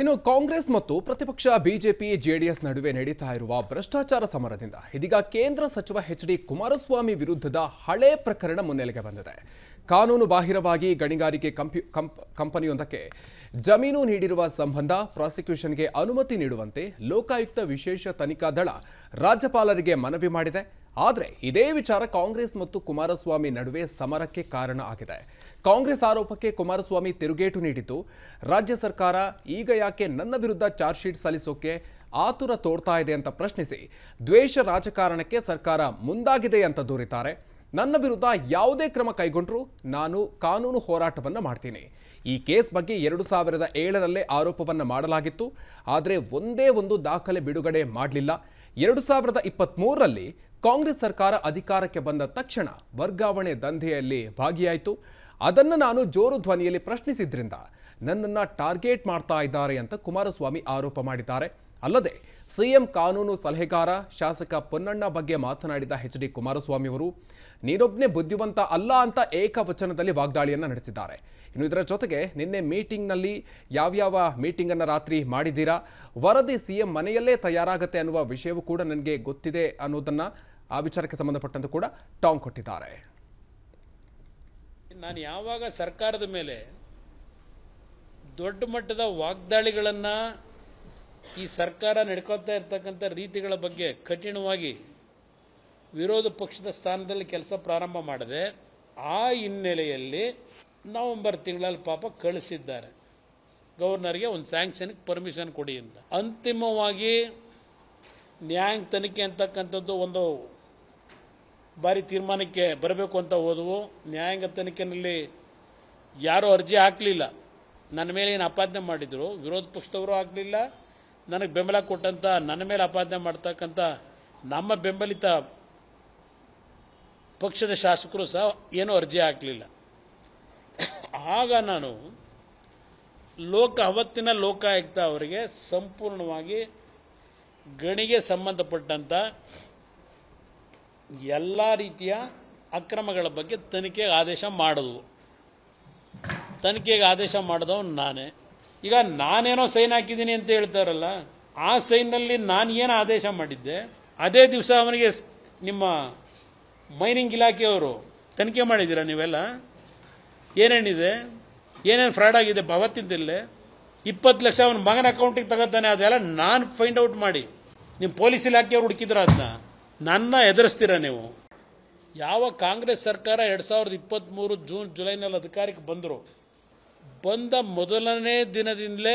ಇನ್ನು ಕಾಂಗ್ರೆಸ್ ಮತ್ತು ಪ್ರತಿಪಕ್ಷ ಬಿಜೆಪಿ ಜೆಡಿಎಸ್ ನಡುವೆ ನಡೀತಾ ಇರುವ ಭ್ರಷ್ಟಾಚಾರ ಸಮರದಿಂದ ಇದೀಗ ಕೇಂದ್ರ ಸಚಿವ ಎಚ್ ಡಿ ಕುಮಾರಸ್ವಾಮಿ ವಿರುದ್ಧದ ಹಳೆ ಪ್ರಕರಣ ಮುನ್ನೆಲೆಗೆ ಬಂದಿದೆ ಕಾನೂನು ಬಾಹಿರವಾಗಿ ಗಣಿಗಾರಿಕೆ ಕಂಪನಿಯೊಂದಕ್ಕೆ ಜಮೀನು ನೀಡಿರುವ ಸಂಬಂಧ ಪ್ರಾಸಿಕ್ಯೂಷನ್ಗೆ ಅನುಮತಿ ನೀಡುವಂತೆ ಲೋಕಾಯುಕ್ತ ವಿಶೇಷ ತನಿಖಾ ದಳ ರಾಜ್ಯಪಾಲರಿಗೆ ಮನವಿ ಮಾಡಿದೆ ಆದರೆ ಇದೇ ವಿಚಾರ ಕಾಂಗ್ರೆಸ್ ಮತ್ತು ಕುಮಾರಸ್ವಾಮಿ ನಡುವೆ ಸಮರಕ್ಕೆ ಕಾರಣ ಆಗಿದೆ ಕಾಂಗ್ರೆಸ್ ಆರೋಪಕ್ಕೆ ಕುಮಾರಸ್ವಾಮಿ ತಿರುಗೇಟು ನೀಡಿತು ರಾಜ್ಯ ಸರ್ಕಾರ ಈಗ ಯಾಕೆ ನನ್ನ ವಿರುದ್ಧ ಚಾರ್ಜ್ ಶೀಟ್ ಸಲ್ಲಿಸೋಕೆ ಆತುರ ತೋರ್ತಾ ಇದೆ ಅಂತ ಪ್ರಶ್ನಿಸಿ ದ್ವೇಷ ರಾಜಕಾರಣಕ್ಕೆ ಸರ್ಕಾರ ಮುಂದಾಗಿದೆ ಅಂತ ದೂರಿದ್ದಾರೆ ನನ್ನ ವಿರುದ್ಧ ಯಾವುದೇ ಕ್ರಮ ಕೈಗೊಂಡರೂ ನಾನು ಕಾನೂನು ಹೋರಾಟವನ್ನು ಮಾಡ್ತೀನಿ ಈ ಕೇಸ್ ಬಗ್ಗೆ ಎರಡು ಸಾವಿರದ ಏಳರಲ್ಲೇ ಆರೋಪವನ್ನು ಮಾಡಲಾಗಿತ್ತು ಆದರೆ ಒಂದೇ ಒಂದು ದಾಖಲೆ ಬಿಡುಗಡೆ ಮಾಡಲಿಲ್ಲ ಎರಡು ಸಾವಿರದ ಇಪ್ಪತ್ತ್ಮೂರರಲ್ಲಿ ಕಾಂಗ್ರೆಸ್ ಸರ್ಕಾರ ಅಧಿಕಾರಕ್ಕೆ ಬಂದ ತಕ್ಷಣ ವರ್ಗಾವಣೆ ದಂಧೆಯಲ್ಲಿ ಭಾಗಿಯಾಯಿತು ಅದನ್ನು ನಾನು ಜೋರು ಧ್ವನಿಯಲ್ಲಿ ಪ್ರಶ್ನಿಸಿದ್ರಿಂದ ನನ್ನನ್ನು ಟಾರ್ಗೆಟ್ ಮಾಡ್ತಾ ಇದ್ದಾರೆ ಅಂತ ಕುಮಾರಸ್ವಾಮಿ ಆರೋಪ ಮಾಡಿದ್ದಾರೆ ಅಲ್ಲದೆ ಸಿಎಂ ಕಾನೂನು ಸಲಹೆಗಾರ ಶಾಸಕ ಪೊನ್ನಣ್ಣ ಬಗ್ಗೆ ಮಾತನಾಡಿದ ಹೆಚ್ ಡಿ ಕುಮಾರಸ್ವಾಮಿ ಅವರು ನೀನೊಬ್ಬನೇ ಬುದ್ಧಿವಂತ ಅಲ್ಲ ಅಂತ ಏಕವಚನದಲ್ಲಿ ವಾಗ್ದಾಳಿಯನ್ನು ನಡೆಸಿದ್ದಾರೆ ಇನ್ನು ಇದರ ಜೊತೆಗೆ ನಿನ್ನೆ ಮೀಟಿಂಗ್ನಲ್ಲಿ ಯಾವ್ಯಾವ ಮೀಟಿಂಗನ್ನು ರಾತ್ರಿ ಮಾಡಿದ್ದೀರಾ ವರದಿ ಸಿಎಂ ಮನೆಯಲ್ಲೇ ತಯಾರಾಗತ್ತೆ ಅನ್ನುವ ವಿಷಯವೂ ಕೂಡ ನನಗೆ ಗೊತ್ತಿದೆ ಅನ್ನೋದನ್ನು ಆ ವಿಚಾರಕ್ಕೆ ಸಂಬಂಧಪಟ್ಟಂತೆ ಕೂಡ ಟಾಂಗ್ ಕೊಟ್ಟಿದ್ದಾರೆ ನಾನು ಯಾವಾಗ ಸರ್ಕಾರದ ಮೇಲೆ ದೊಡ್ಡ ಮಟ್ಟದ ವಾಗ್ದಾಳಿಗಳನ್ನು ಈ ಸರ್ಕಾರ ನಡ್ಕೊಳ್ತಾ ಇರ್ತಕ್ಕಂಥ ರೀತಿಗಳ ಬಗ್ಗೆ ಕಠಿಣವಾಗಿ ವಿರೋಧ ಪಕ್ಷದ ಸ್ಥಾನದಲ್ಲಿ ಕೆಲಸ ಪ್ರಾರಂಭ ಮಾಡಿದೆ ಆ ಹಿನ್ನೆಲೆಯಲ್ಲಿ ನವೆಂಬರ್ ತಿಂಗಳಲ್ಲಿ ಪಾಪ ಕಳಿಸಿದ್ದಾರೆ ಗವರ್ನರ್ಗೆ ಒಂದು ಸ್ಯಾಂಕ್ಷನ್ಗೆ ಪರ್ಮಿಷನ್ ಕೊಡಿ ಅಂತ ಅಂತಿಮವಾಗಿ ನ್ಯಾಯಾಂಗ ತನಿಖೆ ಅಂತಕ್ಕಂಥದ್ದು ಒಂದು ಬಾರಿ ತೀರ್ಮಾನಕ್ಕೆ ಬರಬೇಕು ಅಂತ ಹೋದವು ನ್ಯಾಯಾಂಗ ತನಿಖೆಯಲ್ಲಿ ಯಾರೂ ಅರ್ಜಿ ಹಾಕಲಿಲ್ಲ ನನ್ನ ಮೇಲೆ ಏನು ಅಪಾದನೆ ಮಾಡಿದರು ವಿರೋಧ ಪಕ್ಷದವರು ಆಗಲಿಲ್ಲ ನನಗೆ ಬೆಂಬಲ ಕೊಟ್ಟಂಥ ನನ್ನ ಮೇಲೆ ಅಪಾದನೆ ಮಾಡ್ತಕ್ಕಂಥ ನಮ್ಮ ಬೆಂಬಲಿತ ಪಕ್ಷದ ಶಾಸಕರು ಸಹ ಏನೂ ಅರ್ಜಿ ಹಾಕಲಿಲ್ಲ ಆಗ ನಾನು ಲೋಕ ಅವತ್ತಿನ ಲೋಕಾಯುಕ್ತ ಅವರಿಗೆ ಸಂಪೂರ್ಣವಾಗಿ ಗಣಿಗೆ ಸಂಬಂಧಪಟ್ಟಂಥ ಎಲ್ಲ ರೀತಿಯ ಅಕ್ರಮಗಳ ಬಗ್ಗೆ ತನಿಖೆಗೆ ಆದೇಶ ಮಾಡಿದ್ವು ತನಿಖೆಗೆ ಆದೇಶ ಮಾಡಿದವನು ನಾನೇ ಈಗ ನಾನೇನೋ ಸೈನ್ ಹಾಕಿದ್ದೀನಿ ಅಂತ ಹೇಳ್ತಾರಲ್ಲ ಆ ಸೈನ್ನಲ್ಲಿ ನಾನು ಏನು ಆದೇಶ ಮಾಡಿದ್ದೆ ಅದೇ ದಿವಸ ಅವನಿಗೆ ನಿಮ್ಮ ಮೈನಿಂಗ್ ಇಲಾಖೆಯವರು ತನಿಖೆ ಮಾಡಿದ್ದೀರಾ ನೀವೆಲ್ಲ ಏನೇನಿದೆ ಏನೇನು ಫ್ರಾಡ್ ಆಗಿದೆ ಅವತ್ತಿದ್ದಲ್ಲೇ ಇಪ್ಪತ್ತು ಲಕ್ಷ ಅವನ ಮಗನ ಅಕೌಂಟಿಗೆ ತಗೋತಾನೆ ಅದೆಲ್ಲ ನಾನು ಫೈಂಡ್ ಔಟ್ ಮಾಡಿ ನಿಮ್ಮ ಪೊಲೀಸ್ ಇಲಾಖೆಯವ್ರು ಹುಡುಕಿದ್ರ ಅದನ್ನ ನನ್ನ ಎದುರಿಸ್ತೀರ ನೀವು ಯಾವ ಕಾಂಗ್ರೆಸ್ ಸರ್ಕಾರ ಎರಡು ಸಾವಿರದ ಇಪ್ಪತ್ತ್ಮೂರು ಜೂನ್ ಜುಲೈನಲ್ಲಿ ಅಧಿಕಾರಕ್ಕೆ ಬಂದರು ಬಂದ ಮೊದಲನೇ ದಿನದಿಂದಲೇ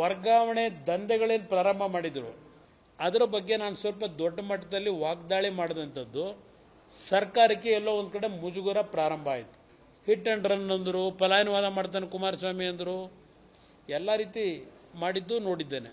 ವರ್ಗಾವಣೆ ದಂಧೆಗಳೇನು ಪ್ರಾರಂಭ ಮಾಡಿದರು ಅದರ ಬಗ್ಗೆ ನಾನು ಸ್ವಲ್ಪ ದೊಡ್ಡ ಮಟ್ಟದಲ್ಲಿ ವಾಗ್ದಾಳಿ ಮಾಡಿದಂಥದ್ದು ಸರ್ಕಾರಕ್ಕೆ ಎಲ್ಲೋ ಒಂದು ಕಡೆ ಮುಜುಗುರ ಪ್ರಾರಂಭ ಆಯಿತು ಹಿಟ್ ಆ್ಯಂಡ್ ರನ್ ಅಂದರು ಪಲಾಯನವಾದ ಮಾಡ್ತಾನೆ ಕುಮಾರಸ್ವಾಮಿ ಅಂದರು ಎಲ್ಲ ರೀತಿ ಮಾಡಿದ್ದು ನೋಡಿದ್ದೇನೆ